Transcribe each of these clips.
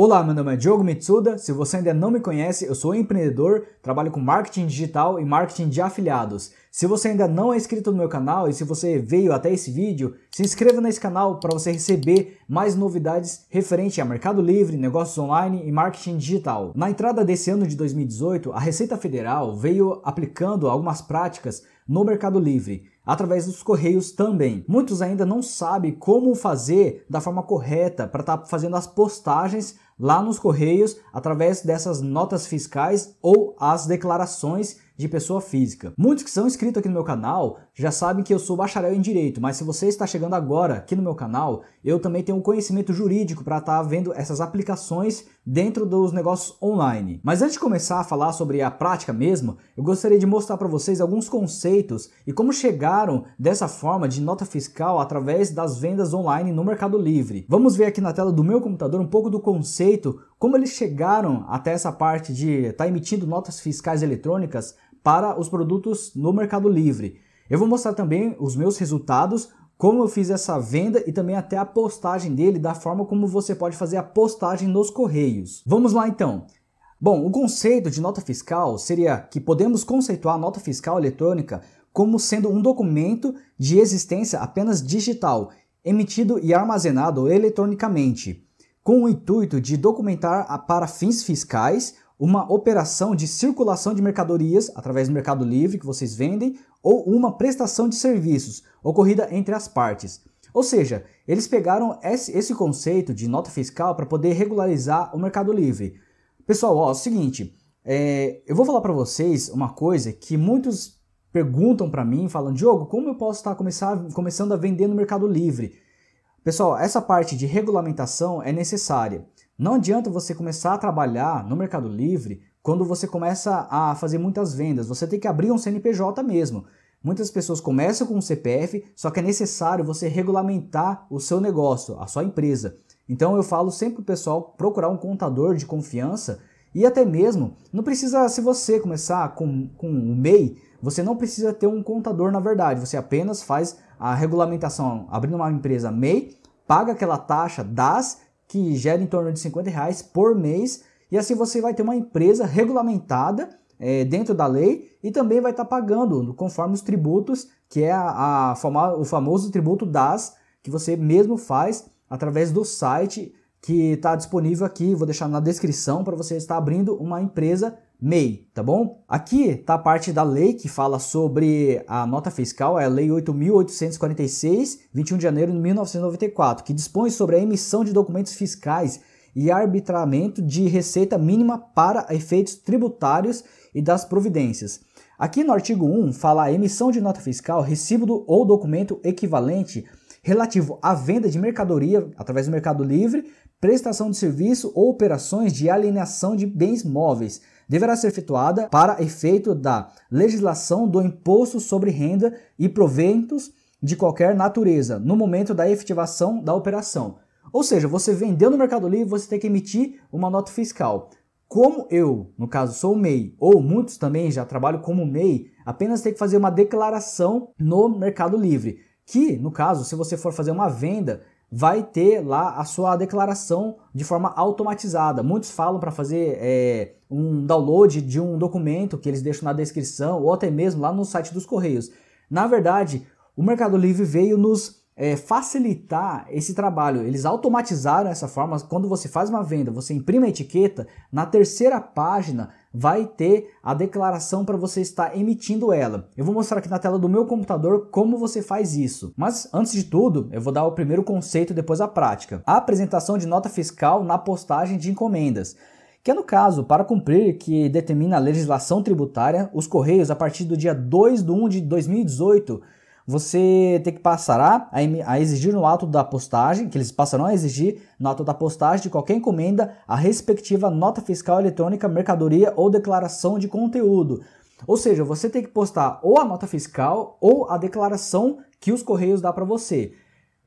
Olá, meu nome é Diogo Mitsuda. Se você ainda não me conhece, eu sou empreendedor, trabalho com marketing digital e marketing de afiliados. Se você ainda não é inscrito no meu canal e se você veio até esse vídeo, se inscreva nesse canal para você receber mais novidades referente a Mercado Livre, negócios online e marketing digital. Na entrada desse ano de 2018, a Receita Federal veio aplicando algumas práticas no Mercado Livre, através dos correios também. Muitos ainda não sabem como fazer da forma correta para estar tá fazendo as postagens lá nos Correios através dessas notas fiscais ou as declarações de pessoa física. Muitos que são inscritos aqui no meu canal já sabem que eu sou bacharel em direito, mas se você está chegando agora aqui no meu canal, eu também tenho um conhecimento jurídico para estar tá vendo essas aplicações dentro dos negócios online. Mas antes de começar a falar sobre a prática mesmo, eu gostaria de mostrar para vocês alguns conceitos e como chegaram dessa forma de nota fiscal através das vendas online no Mercado Livre. Vamos ver aqui na tela do meu computador um pouco do conceito como eles chegaram até essa parte de estar tá emitindo notas fiscais eletrônicas para os produtos no Mercado Livre. Eu vou mostrar também os meus resultados, como eu fiz essa venda e também até a postagem dele, da forma como você pode fazer a postagem nos correios. Vamos lá então. Bom, o conceito de nota fiscal seria que podemos conceituar a nota fiscal eletrônica como sendo um documento de existência apenas digital, emitido e armazenado eletronicamente com o intuito de documentar a, para fins fiscais uma operação de circulação de mercadorias através do Mercado Livre que vocês vendem ou uma prestação de serviços ocorrida entre as partes. Ou seja, eles pegaram esse conceito de nota fiscal para poder regularizar o Mercado Livre. Pessoal, ó, é o seguinte, é, eu vou falar para vocês uma coisa que muitos perguntam para mim, falam, Diogo, como eu posso estar tá começar, começando a vender no Mercado Livre? Pessoal, essa parte de regulamentação é necessária. Não adianta você começar a trabalhar no Mercado Livre quando você começa a fazer muitas vendas. Você tem que abrir um CNPJ mesmo. Muitas pessoas começam com um CPF, só que é necessário você regulamentar o seu negócio, a sua empresa. Então eu falo sempre o pessoal procurar um contador de confiança e até mesmo, não precisa, se você começar com, com o MEI, você não precisa ter um contador na verdade, você apenas faz a regulamentação, abrindo uma empresa MEI, paga aquela taxa das que gera em torno de 50 reais por mês e assim você vai ter uma empresa regulamentada é, dentro da lei e também vai estar tá pagando conforme os tributos, que é a, a, o famoso tributo das que você mesmo faz através do site que está disponível aqui, vou deixar na descrição para você estar abrindo uma empresa MEI, tá bom? Aqui está a parte da lei que fala sobre a nota fiscal, é a Lei 8.846, 21 de janeiro de 1994, que dispõe sobre a emissão de documentos fiscais e arbitramento de receita mínima para efeitos tributários e das providências. Aqui no artigo 1 fala a emissão de nota fiscal, recibo ou documento equivalente relativo à venda de mercadoria através do Mercado Livre prestação de serviço ou operações de alienação de bens móveis deverá ser efetuada para efeito da legislação do imposto sobre renda e proventos de qualquer natureza no momento da efetivação da operação. Ou seja, você vendeu no Mercado Livre, você tem que emitir uma nota fiscal. Como eu, no caso, sou MEI, ou muitos também já trabalham como MEI, apenas tem que fazer uma declaração no Mercado Livre. Que, no caso, se você for fazer uma venda, vai ter lá a sua declaração de forma automatizada. Muitos falam para fazer é, um download de um documento que eles deixam na descrição ou até mesmo lá no site dos Correios. Na verdade, o Mercado Livre veio nos é, facilitar esse trabalho. Eles automatizaram essa forma. Quando você faz uma venda, você imprime a etiqueta, na terceira página vai ter a declaração para você estar emitindo ela. Eu vou mostrar aqui na tela do meu computador como você faz isso. Mas antes de tudo, eu vou dar o primeiro conceito depois a prática. A apresentação de nota fiscal na postagem de encomendas que é no caso, para cumprir que determina a legislação tributária, os Correios, a partir do dia 2 de 1 de 2018, você tem que passará a, exigir no ato da postagem, que eles passarão a exigir no ato da postagem de qualquer encomenda a respectiva nota fiscal eletrônica, mercadoria ou declaração de conteúdo. Ou seja, você tem que postar ou a nota fiscal ou a declaração que os correios dá para você.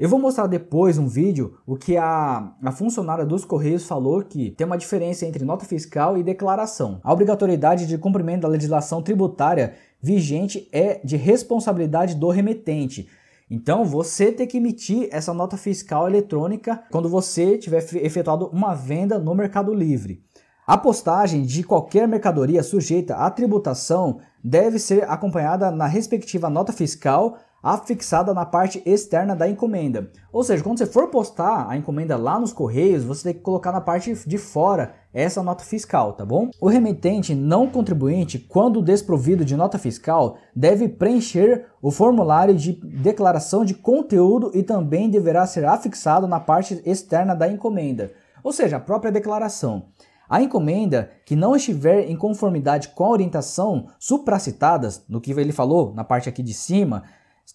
Eu vou mostrar depois um vídeo o que a, a funcionária dos Correios falou que tem uma diferença entre nota fiscal e declaração. A obrigatoriedade de cumprimento da legislação tributária vigente é de responsabilidade do remetente. Então, você tem que emitir essa nota fiscal eletrônica quando você tiver efetuado uma venda no Mercado Livre. A postagem de qualquer mercadoria sujeita à tributação deve ser acompanhada na respectiva nota fiscal afixada na parte externa da encomenda. Ou seja, quando você for postar a encomenda lá nos correios, você tem que colocar na parte de fora essa nota fiscal, tá bom? O remetente não contribuinte, quando desprovido de nota fiscal, deve preencher o formulário de declaração de conteúdo e também deverá ser afixado na parte externa da encomenda, ou seja, a própria declaração. A encomenda que não estiver em conformidade com a orientação supracitadas, no que ele falou na parte aqui de cima,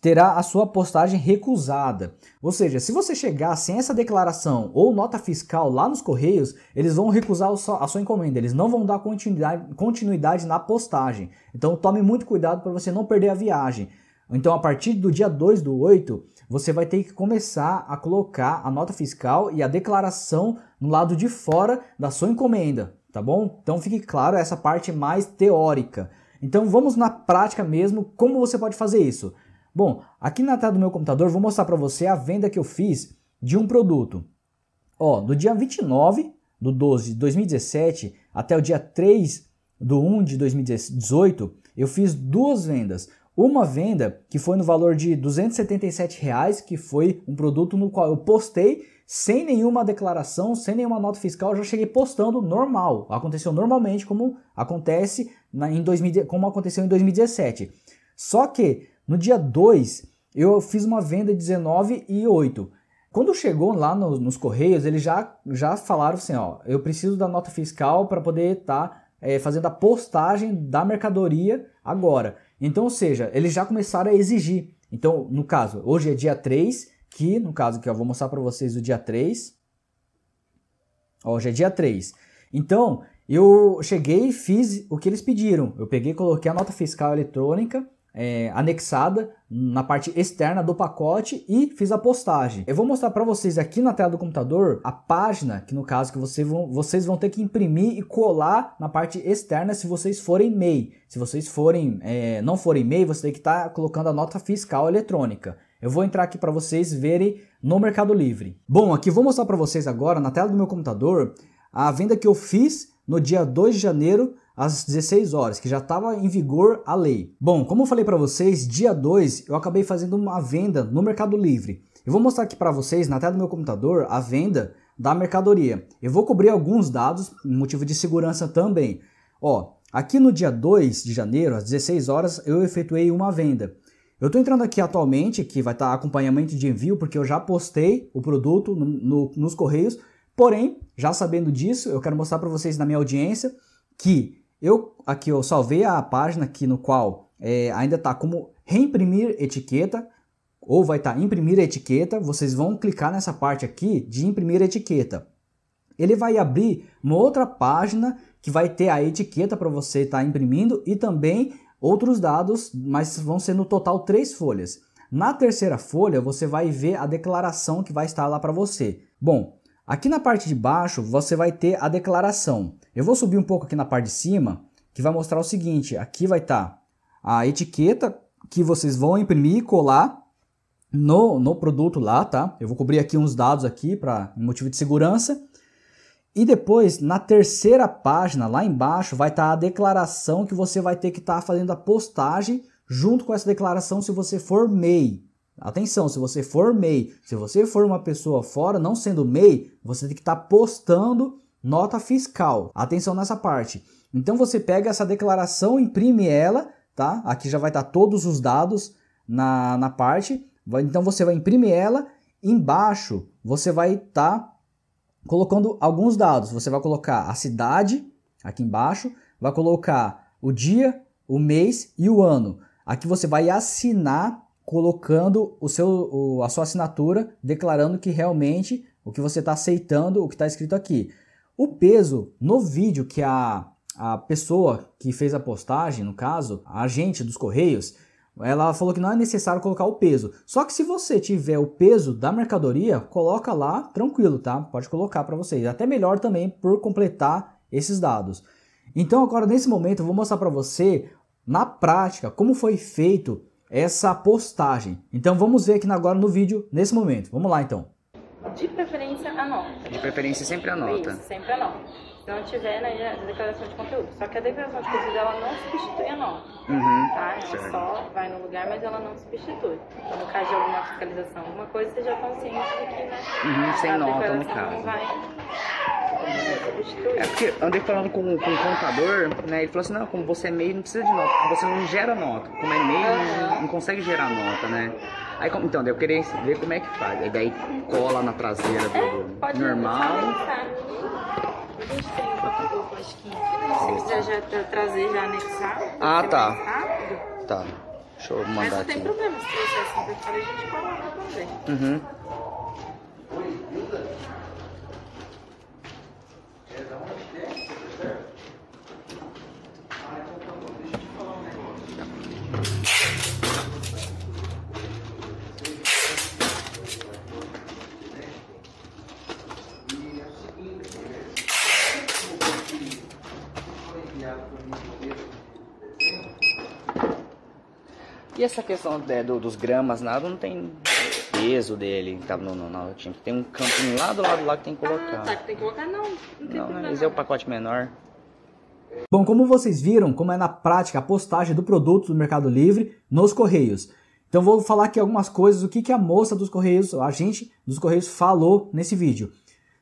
terá a sua postagem recusada. Ou seja, se você chegar sem essa declaração ou nota fiscal lá nos correios, eles vão recusar a sua encomenda, eles não vão dar continuidade, continuidade na postagem. Então tome muito cuidado para você não perder a viagem. Então, a partir do dia 2 do 8, você vai ter que começar a colocar a nota fiscal e a declaração no lado de fora da sua encomenda, tá bom? Então, fique claro essa parte mais teórica. Então, vamos na prática mesmo como você pode fazer isso. Bom, aqui na tela do meu computador, vou mostrar para você a venda que eu fiz de um produto. Ó, do dia 29 do 12 de 2017 até o dia 3 do 1 de 2018, eu fiz duas vendas. Uma venda que foi no valor de R$ 277, reais, que foi um produto no qual eu postei sem nenhuma declaração, sem nenhuma nota fiscal, já cheguei postando normal. Aconteceu normalmente como acontece na, em 2000, como aconteceu em 2017. Só que no dia 2 eu fiz uma venda 19 e 8. Quando chegou lá no, nos correios, eles já, já falaram assim, ó, eu preciso da nota fiscal para poder estar tá, é, fazendo a postagem da mercadoria agora. Então, ou seja, eles já começaram a exigir. Então, no caso, hoje é dia 3, que no caso que eu vou mostrar para vocês o dia 3. Hoje é dia 3. Então, eu cheguei e fiz o que eles pediram. Eu peguei, coloquei a nota fiscal eletrônica é, anexada na parte externa do pacote e fiz a postagem. Eu vou mostrar para vocês aqui na tela do computador a página que no caso que vocês vão, vocês vão ter que imprimir e colar na parte externa se vocês forem MEI. Se vocês forem é, não forem MEI, você tem que estar tá colocando a nota fiscal eletrônica. Eu vou entrar aqui para vocês verem no Mercado Livre. Bom, aqui vou mostrar para vocês agora na tela do meu computador a venda que eu fiz no dia 2 de janeiro às 16 horas, que já estava em vigor a lei. Bom, como eu falei para vocês, dia 2 eu acabei fazendo uma venda no Mercado Livre. Eu vou mostrar aqui para vocês na tela do meu computador a venda da mercadoria. Eu vou cobrir alguns dados, motivo de segurança também. Ó, aqui no dia 2 de janeiro, às 16 horas, eu efetuei uma venda. Eu estou entrando aqui atualmente, que vai estar tá acompanhamento de envio, porque eu já postei o produto no, no, nos correios. Porém, já sabendo disso, eu quero mostrar para vocês na minha audiência que eu aqui eu salvei a página aqui no qual é, ainda está como reimprimir etiqueta ou vai estar tá imprimir etiqueta. Vocês vão clicar nessa parte aqui de imprimir etiqueta. Ele vai abrir uma outra página que vai ter a etiqueta para você estar tá imprimindo e também outros dados, mas vão ser no total três folhas. Na terceira folha, você vai ver a declaração que vai estar lá para você. Bom, Aqui na parte de baixo você vai ter a declaração. Eu vou subir um pouco aqui na parte de cima, que vai mostrar o seguinte, aqui vai estar tá a etiqueta que vocês vão imprimir e colar no, no produto lá, tá? Eu vou cobrir aqui uns dados aqui para motivo de segurança. E depois, na terceira página, lá embaixo, vai estar tá a declaração que você vai ter que estar tá fazendo a postagem junto com essa declaração se você for MEI, Atenção, se você for MEI, se você for uma pessoa fora, não sendo MEI, você tem que estar tá postando nota fiscal. Atenção nessa parte. Então você pega essa declaração, imprime ela, tá? Aqui já vai estar tá todos os dados na, na parte. Então você vai imprimir ela, embaixo você vai estar tá colocando alguns dados. Você vai colocar a cidade aqui embaixo, vai colocar o dia, o mês e o ano. Aqui você vai assinar colocando o seu, o, a sua assinatura, declarando que realmente o que você está aceitando, o que está escrito aqui. O peso no vídeo que a, a pessoa que fez a postagem, no caso, a agente dos Correios, ela falou que não é necessário colocar o peso. Só que se você tiver o peso da mercadoria, coloca lá tranquilo, tá? Pode colocar para vocês. Até melhor também por completar esses dados. Então agora nesse momento eu vou mostrar para você na prática como foi feito essa postagem. Então vamos ver aqui agora no vídeo, nesse momento. Vamos lá então. De preferência, a nota. De preferência, sempre a Isso, sempre nota. Se não tiver na né, é declaração de conteúdo. Só que a declaração de conteúdo, ela não substitui a nota. Uhum, tá? Ela certo. só vai no lugar, mas ela não substitui. Então, no caso de alguma fiscalização, alguma coisa, você já consciente de que, né? Uhum, sem nota, no caso. Não vai é porque andei falando com, com um contador, né? Ele falou assim, não, como você é MEI, não precisa de nota, você não gera nota. Como é MEI, não, não consegue gerar nota, né? Aí, então, eu queria ver como é que faz. Aí daí cola na traseira do é, normal. A gente uma roupa, acho que se quiser já tá trazer, já anexar. Ah, tá. Tá. Deixa eu mandar Mas não aqui. tem problema se trouxer assim, porque a gente coloca também. Uhum. essa questão né, do, dos gramas, nada, não tem peso dele. Tá, no não, não. Tinha que ter um campinho lá do lado lá que tem que ah, colocar. Ah, tá, que tem que colocar, não. Não, não né, é o pacote menor. Bom, como vocês viram, como é na prática a postagem do produto do Mercado Livre nos Correios. Então vou falar aqui algumas coisas, o que, que a moça dos Correios, a gente dos Correios falou nesse vídeo.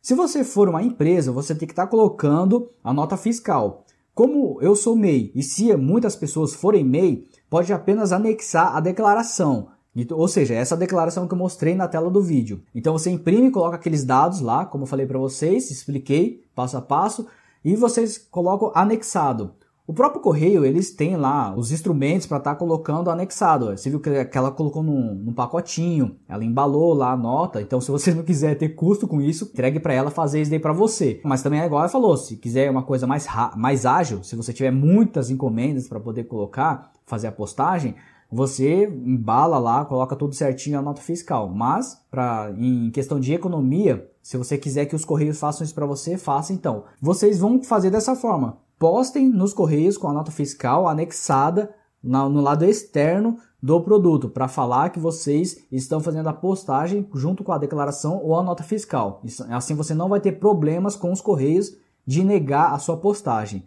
Se você for uma empresa, você tem que estar tá colocando a nota fiscal. Como eu sou MEI, e se muitas pessoas forem MEI, pode apenas anexar a declaração. Então, ou seja, essa declaração que eu mostrei na tela do vídeo. Então você imprime, coloca aqueles dados lá, como eu falei para vocês, expliquei passo a passo, e vocês colocam anexado. O próprio correio, eles têm lá os instrumentos para estar tá colocando anexado. Você viu que, ela colocou num, num, pacotinho, ela embalou lá a nota. Então, se você não quiser ter custo com isso, entregue para ela fazer isso daí para você. Mas também é igual ela falou, se quiser uma coisa mais, mais ágil, se você tiver muitas encomendas para poder colocar, fazer a postagem, você embala lá, coloca tudo certinho a nota fiscal. Mas, pra, em questão de economia, se você quiser que os correios façam isso para você, faça então. Vocês vão fazer dessa forma postem nos correios com a nota fiscal anexada no lado externo do produto para falar que vocês estão fazendo a postagem junto com a declaração ou a nota fiscal. Assim você não vai ter problemas com os correios de negar a sua postagem.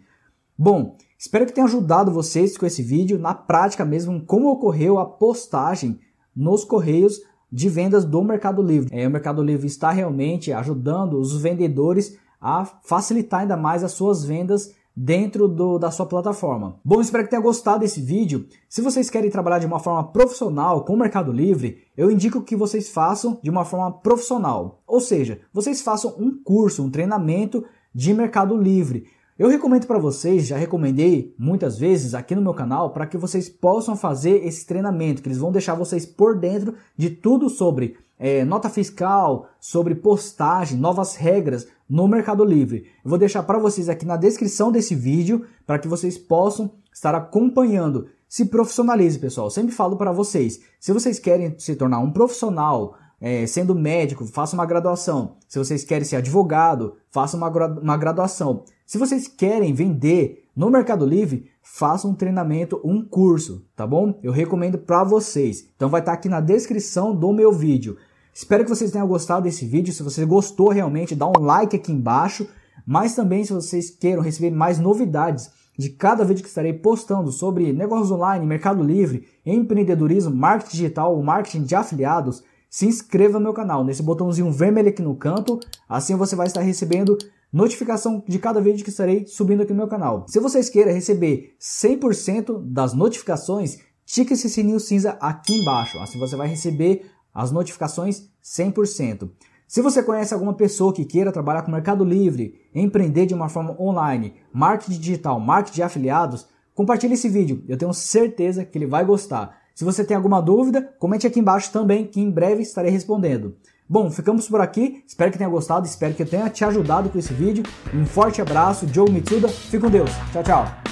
Bom, espero que tenha ajudado vocês com esse vídeo na prática mesmo como ocorreu a postagem nos correios de vendas do Mercado Livre. É, o Mercado Livre está realmente ajudando os vendedores a facilitar ainda mais as suas vendas dentro do, da sua plataforma. Bom, espero que tenha gostado desse vídeo. Se vocês querem trabalhar de uma forma profissional com o Mercado Livre, eu indico que vocês façam de uma forma profissional. Ou seja, vocês façam um curso, um treinamento de Mercado Livre. Eu recomendo para vocês, já recomendei muitas vezes aqui no meu canal, para que vocês possam fazer esse treinamento, que eles vão deixar vocês por dentro de tudo sobre é, nota fiscal, sobre postagem, novas regras no Mercado Livre. Eu vou deixar para vocês aqui na descrição desse vídeo para que vocês possam estar acompanhando. Se profissionalize, pessoal. Eu sempre falo para vocês. Se vocês querem se tornar um profissional, é, sendo médico, faça uma graduação. Se vocês querem ser advogado, faça uma, uma graduação. Se vocês querem vender no Mercado Livre, faça um treinamento, um curso, tá bom? Eu recomendo para vocês. Então vai estar tá aqui na descrição do meu vídeo. Espero que vocês tenham gostado desse vídeo. Se você gostou realmente, dá um like aqui embaixo. Mas também, se vocês queiram receber mais novidades de cada vídeo que estarei postando sobre negócios online, mercado livre, empreendedorismo, marketing digital ou marketing de afiliados, se inscreva no meu canal, nesse botãozinho vermelho aqui no canto. Assim você vai estar recebendo notificação de cada vídeo que estarei subindo aqui no meu canal. Se vocês queiram receber 100% das notificações, tique esse sininho cinza aqui embaixo. Assim você vai receber as notificações 100%. Se você conhece alguma pessoa que queira trabalhar com Mercado Livre, empreender de uma forma online, marketing digital, marketing de afiliados, compartilhe esse vídeo. Eu tenho certeza que ele vai gostar. Se você tem alguma dúvida, comente aqui embaixo também, que em breve estarei respondendo. Bom, ficamos por aqui. Espero que tenha gostado, espero que eu tenha te ajudado com esse vídeo. Um forte abraço, Joe Mitsuda. Fique com Deus. Tchau, tchau.